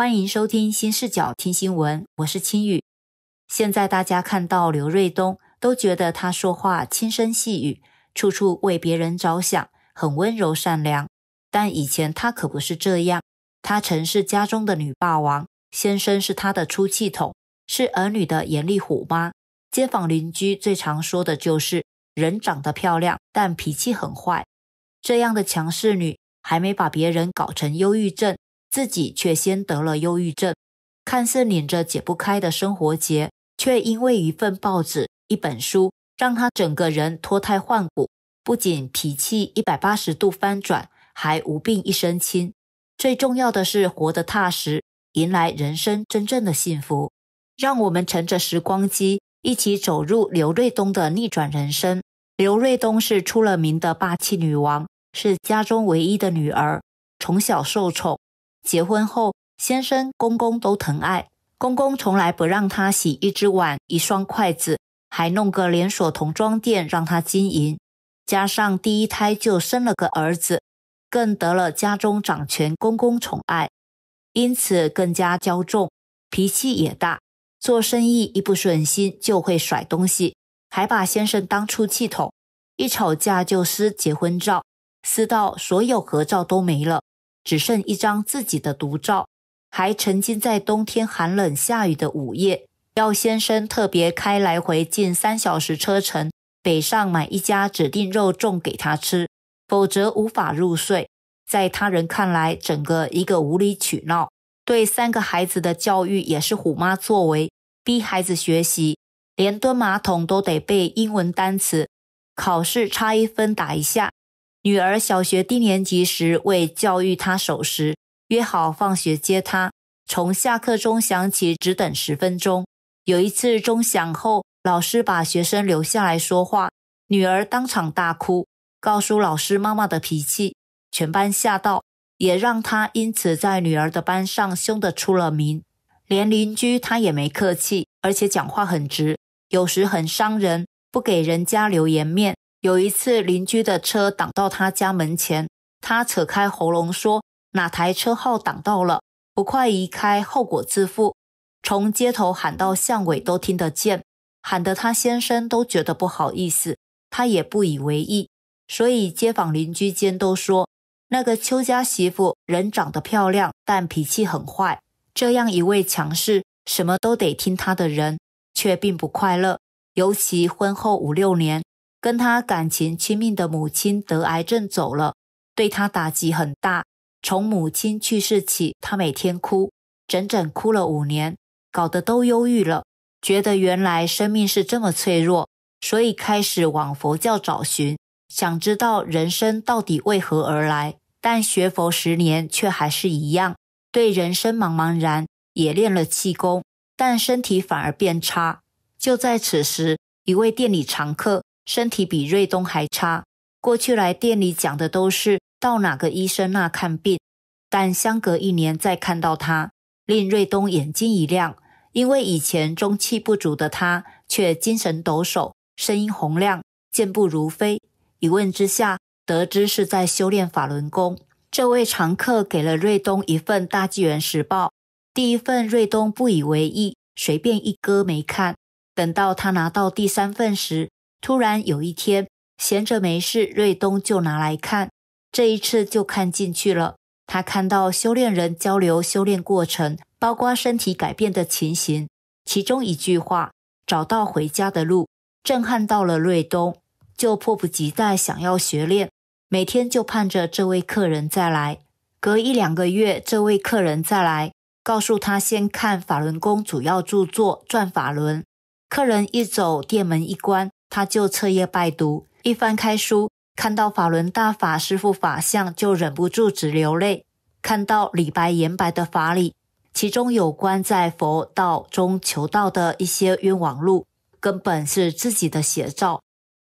欢迎收听新视角听新闻，我是青雨。现在大家看到刘瑞东都觉得他说话轻声细语，处处为别人着想，很温柔善良。但以前他可不是这样，他曾是家中的女霸王，先生是他的出气筒，是儿女的严厉虎妈。街坊邻居最常说的就是，人长得漂亮，但脾气很坏。这样的强势女还没把别人搞成忧郁症。自己却先得了忧郁症，看似拧着解不开的生活结，却因为一份报纸、一本书，让他整个人脱胎换骨。不仅脾气一百八十度翻转，还无病一身轻。最重要的是活得踏实，迎来人生真正的幸福。让我们乘着时光机，一起走入刘瑞东的逆转人生。刘瑞东是出了名的霸气女王，是家中唯一的女儿，从小受宠。结婚后，先生、公公都疼爱，公公从来不让他洗一只碗、一双筷子，还弄个连锁童装店让他经营。加上第一胎就生了个儿子，更得了家中掌权公公宠爱，因此更加骄纵，脾气也大。做生意一不顺心就会甩东西，还把先生当出气筒，一吵架就撕结婚照，撕到所有合照都没了。只剩一张自己的独照，还曾经在冬天寒冷下雨的午夜，药先生特别开来回近三小时车程北上买一家指定肉粽给他吃，否则无法入睡。在他人看来，整个一个无理取闹。对三个孩子的教育也是虎妈作为，逼孩子学习，连蹲马桶都得背英文单词，考试差一分打一下。女儿小学低年级时，为教育她守时，约好放学接她，从下课钟响起，只等十分钟。有一次钟响后，老师把学生留下来说话，女儿当场大哭，告诉老师妈妈的脾气，全班吓到，也让她因此在女儿的班上凶的出了名，连邻居她也没客气，而且讲话很直，有时很伤人，不给人家留颜面。有一次，邻居的车挡到他家门前，他扯开喉咙说：“哪台车号挡到了？不快移开，后果自负！”从街头喊到巷尾都听得见，喊得他先生都觉得不好意思，他也不以为意。所以街坊邻居间都说，那个邱家媳妇人长得漂亮，但脾气很坏。这样一位强势、什么都得听她的人，却并不快乐，尤其婚后五六年。跟他感情亲密的母亲得癌症走了，对他打击很大。从母亲去世起，他每天哭，整整哭了五年，搞得都忧郁了，觉得原来生命是这么脆弱，所以开始往佛教找寻，想知道人生到底为何而来。但学佛十年却还是一样，对人生茫茫然。也练了气功，但身体反而变差。就在此时，一位店里常客。身体比瑞东还差，过去来店里讲的都是到哪个医生那看病，但相隔一年再看到他，令瑞东眼睛一亮，因为以前中气不足的他，却精神抖擞，声音洪亮，健步如飞。一问之下，得知是在修炼法轮功。这位常客给了瑞东一份《大纪元时报》，第一份瑞东不以为意，随便一割没看，等到他拿到第三份时。突然有一天闲着没事，瑞东就拿来看。这一次就看进去了。他看到修炼人交流修炼过程，包括身体改变的情形。其中一句话“找到回家的路”震撼到了瑞东，就迫不及待想要学练。每天就盼着这位客人再来。隔一两个月，这位客人再来，告诉他先看法轮功主要著作《转法轮》。客人一走，店门一关。他就彻夜拜读，一翻开书，看到法轮大法师父法相，就忍不住直流泪；看到李白言白的法理，其中有关在佛道中求道的一些冤枉路，根本是自己的写照。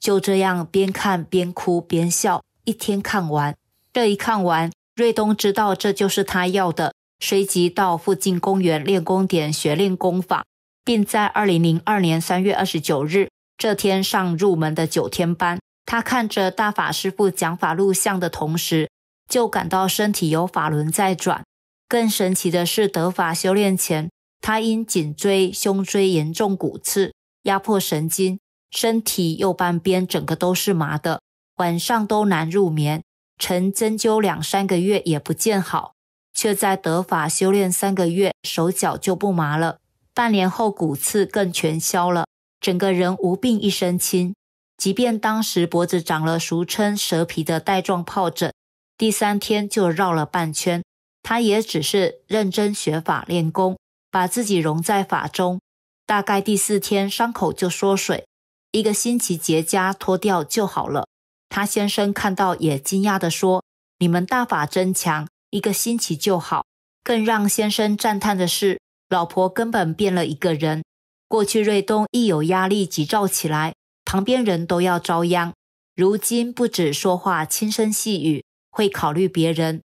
就这样，边看边哭边笑，一天看完。这一看完，瑞东知道这就是他要的，随即到附近公园练功点学练功法，并在二零零二年三月二十九日。这天上入门的九天班，他看着大法师傅讲法录像的同时，就感到身体有法轮在转。更神奇的是，得法修炼前，他因颈椎、胸椎严重骨刺压迫神经，身体右半边整个都是麻的，晚上都难入眠。曾针灸两三个月也不见好，却在得法修炼三个月，手脚就不麻了。半年后，骨刺更全消了。整个人无病一身轻，即便当时脖子长了俗称蛇皮的带状疱疹，第三天就绕了半圈，他也只是认真学法练功，把自己融在法中。大概第四天伤口就缩水，一个星期结痂脱掉就好了。他先生看到也惊讶地说：“你们大法真强，一个星期就好。”更让先生赞叹的是，老婆根本变了一个人。过去，瑞东一有压力急躁起来，旁边人都要遭殃。如今不止说话轻声细语，会考虑别人。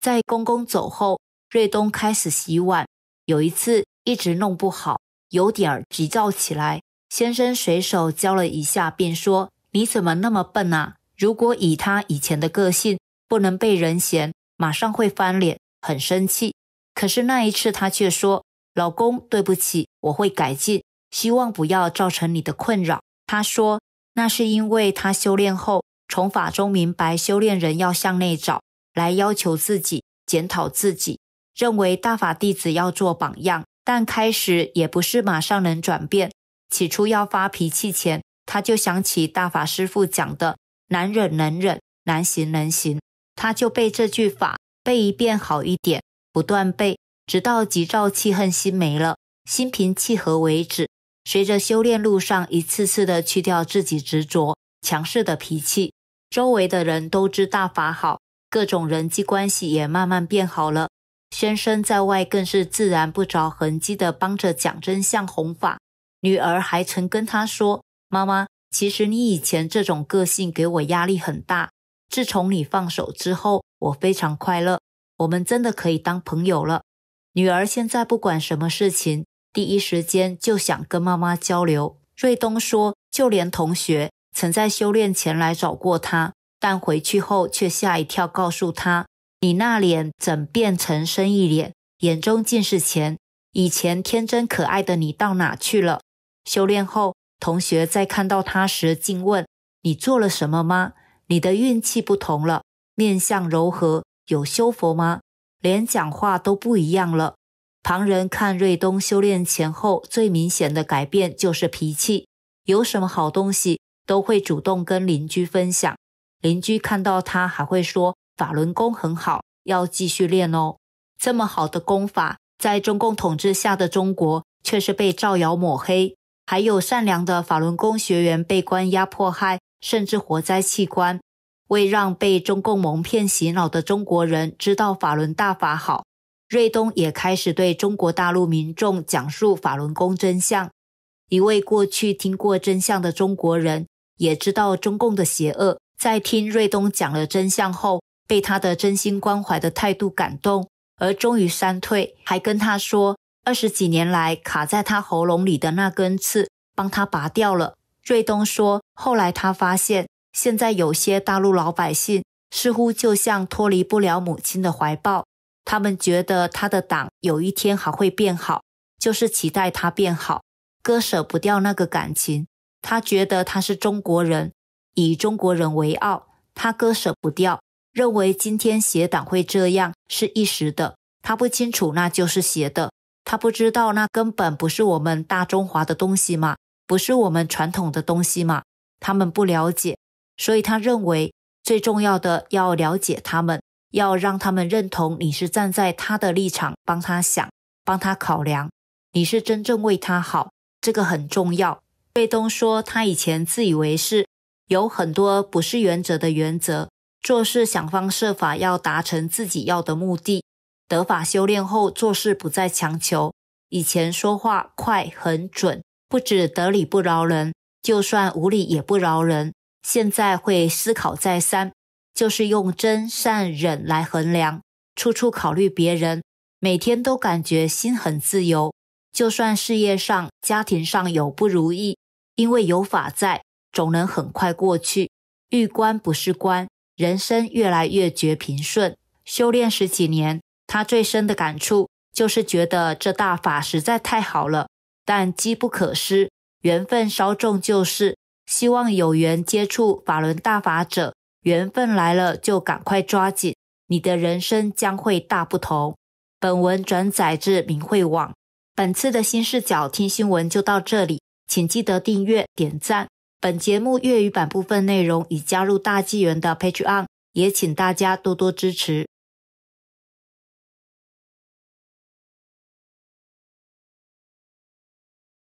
在公公走后，瑞东开始洗碗。有一次一直弄不好，有点儿急躁起来。先生随手教了一下，便说：“你怎么那么笨啊？”如果以他以前的个性，不能被人嫌，马上会翻脸，很生气。可是那一次他却说。老公，对不起，我会改进，希望不要造成你的困扰。他说，那是因为他修炼后，从法中明白，修炼人要向内找，来要求自己，检讨自己，认为大法弟子要做榜样，但开始也不是马上能转变。起初要发脾气前，他就想起大法师父讲的“难忍能忍，难行能行”，他就背这句法，背一遍好一点，不断背。直到急躁气恨心没了，心平气和为止。随着修炼路上一次次的去掉自己执着强势的脾气，周围的人都知大法好，各种人际关系也慢慢变好了。宣生在外更是自然不着痕迹的帮着讲真相弘法。女儿还曾跟他说：“妈妈，其实你以前这种个性给我压力很大。自从你放手之后，我非常快乐。我们真的可以当朋友了。”女儿现在不管什么事情，第一时间就想跟妈妈交流。瑞东说，就连同学曾在修炼前来找过他，但回去后却吓一跳，告诉他：“你那脸怎变成生意脸？眼中尽是钱。以前天真可爱的你到哪去了？”修炼后，同学在看到他时，竟问：“你做了什么吗？你的运气不同了，面相柔和，有修佛吗？”连讲话都不一样了。旁人看瑞东修炼前后最明显的改变就是脾气，有什么好东西都会主动跟邻居分享。邻居看到他还会说：“法轮功很好，要继续练哦。”这么好的功法，在中共统治下的中国却是被造谣抹黑，还有善良的法轮功学员被关押迫害，甚至活摘器官。为让被中共蒙骗洗脑的中国人知道法轮大法好，瑞东也开始对中国大陆民众讲述法轮功真相。一位过去听过真相的中国人，也知道中共的邪恶，在听瑞东讲了真相后，被他的真心关怀的态度感动，而终于删退，还跟他说，二十几年来卡在他喉咙里的那根刺帮他拔掉了。瑞东说，后来他发现。现在有些大陆老百姓似乎就像脱离不了母亲的怀抱，他们觉得他的党有一天还会变好，就是期待他变好，割舍不掉那个感情。他觉得他是中国人，以中国人为傲，他割舍不掉，认为今天邪党会这样是一时的，他不清楚那就是邪的，他不知道那根本不是我们大中华的东西嘛，不是我们传统的东西嘛，他们不了解。所以他认为最重要的要了解他们，要让他们认同你是站在他的立场，帮他想，帮他考量，你是真正为他好，这个很重要。贝东说，他以前自以为是，有很多不是原则的原则，做事想方设法要达成自己要的目的。得法修炼后，做事不再强求。以前说话快很准，不只得理不饶人，就算无理也不饶人。现在会思考再三，就是用真善忍来衡量，处处考虑别人，每天都感觉心很自由。就算事业上、家庭上有不如意，因为有法在，总能很快过去。遇官不是官，人生越来越觉平顺。修炼十几年，他最深的感触就是觉得这大法实在太好了，但机不可失，缘分稍纵就是。希望有缘接触法轮大法者，缘分来了就赶快抓紧，你的人生将会大不同。本文转载至明慧网。本次的新视角听新闻就到这里，请记得订阅点赞。本节目粤语版部分内容已加入大纪元的 Patreon，也请大家多多支持。